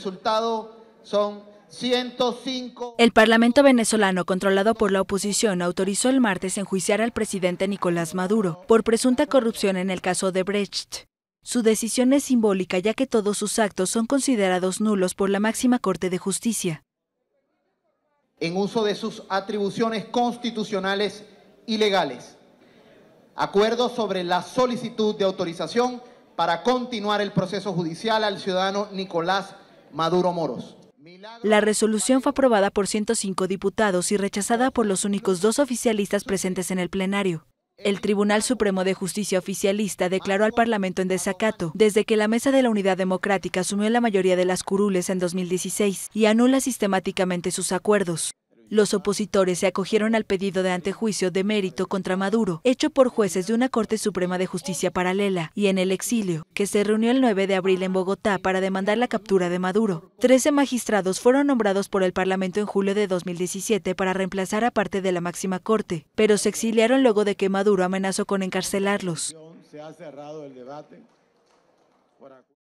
resultado son 105. El Parlamento venezolano, controlado por la oposición, autorizó el martes enjuiciar al presidente Nicolás Maduro por presunta corrupción en el caso de Brecht. Su decisión es simbólica ya que todos sus actos son considerados nulos por la máxima Corte de Justicia. En uso de sus atribuciones constitucionales y legales. Acuerdo sobre la solicitud de autorización para continuar el proceso judicial al ciudadano Nicolás Maduro Maduro Moros. La resolución fue aprobada por 105 diputados y rechazada por los únicos dos oficialistas presentes en el plenario. El Tribunal Supremo de Justicia Oficialista declaró al Parlamento en desacato desde que la Mesa de la Unidad Democrática asumió la mayoría de las curules en 2016 y anula sistemáticamente sus acuerdos. Los opositores se acogieron al pedido de antejuicio de mérito contra Maduro, hecho por jueces de una Corte Suprema de Justicia paralela y en el exilio, que se reunió el 9 de abril en Bogotá para demandar la captura de Maduro. Trece magistrados fueron nombrados por el Parlamento en julio de 2017 para reemplazar a parte de la máxima Corte, pero se exiliaron luego de que Maduro amenazó con encarcelarlos. ha el